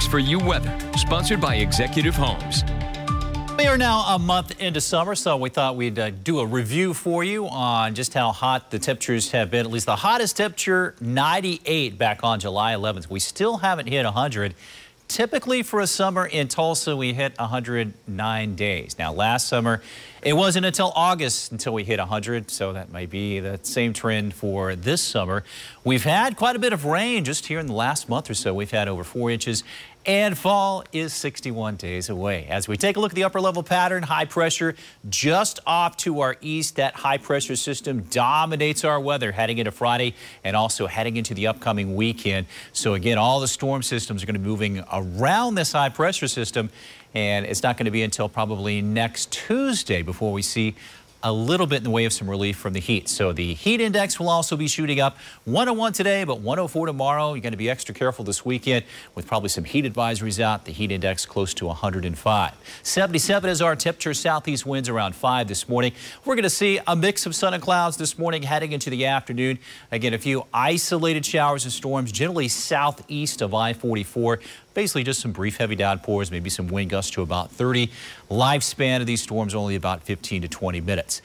works for you weather, sponsored by Executive Homes. We are now a month into summer, so we thought we'd uh, do a review for you on just how hot the temperatures have been. At least the hottest temperature, 98 back on July 11th. We still haven't hit 100. Typically for a summer in Tulsa, we hit 109 days. Now, last summer, it wasn't until August until we hit 100, so that may be the same trend for this summer. We've had quite a bit of rain just here in the last month or so. We've had over four inches and fall is 61 days away. As we take a look at the upper level pattern, high pressure just off to our east. That high pressure system dominates our weather heading into Friday and also heading into the upcoming weekend. So again, all the storm systems are going to be moving around this high pressure system, and it's not going to be until probably next Tuesday before we see a little bit in the way of some relief from the heat. So the heat index will also be shooting up 101 today, but 104 tomorrow. You're going to be extra careful this weekend with probably some heat advisories out. The heat index close to 105. 77 is our temperature. Southeast winds around 5 this morning. We're going to see a mix of sun and clouds this morning heading into the afternoon. Again, a few isolated showers and storms generally southeast of I-44 basically just some brief heavy downpours, maybe some wind gusts to about 30. Lifespan of these storms only about 15 to 20 minutes minutes.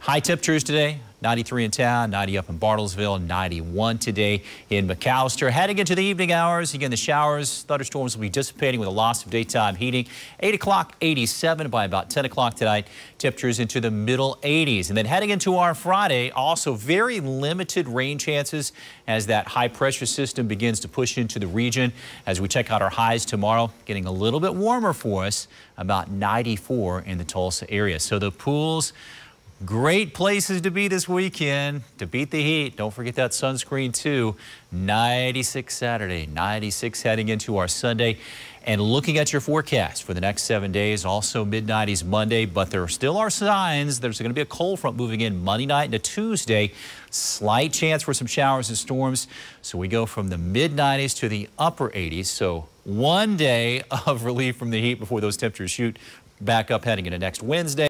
High temperatures today, 93 in town, 90 up in Bartlesville, 91 today in McAllister. Heading into the evening hours, again, the showers, thunderstorms will be dissipating with a loss of daytime heating. 8 o'clock, 87 by about 10 o'clock tonight. Temperatures into the middle 80s. And then heading into our Friday, also very limited rain chances as that high pressure system begins to push into the region. As we check out our highs tomorrow, getting a little bit warmer for us, about 94 in the Tulsa area. So the pools Great places to be this weekend to beat the heat. Don't forget that sunscreen too. 96 Saturday, 96 heading into our Sunday. And looking at your forecast for the next seven days, also mid-90s Monday, but there still are signs there's going to be a cold front moving in Monday night into Tuesday. Slight chance for some showers and storms. So we go from the mid-90s to the upper 80s. So one day of relief from the heat before those temperatures shoot back up heading into next Wednesday.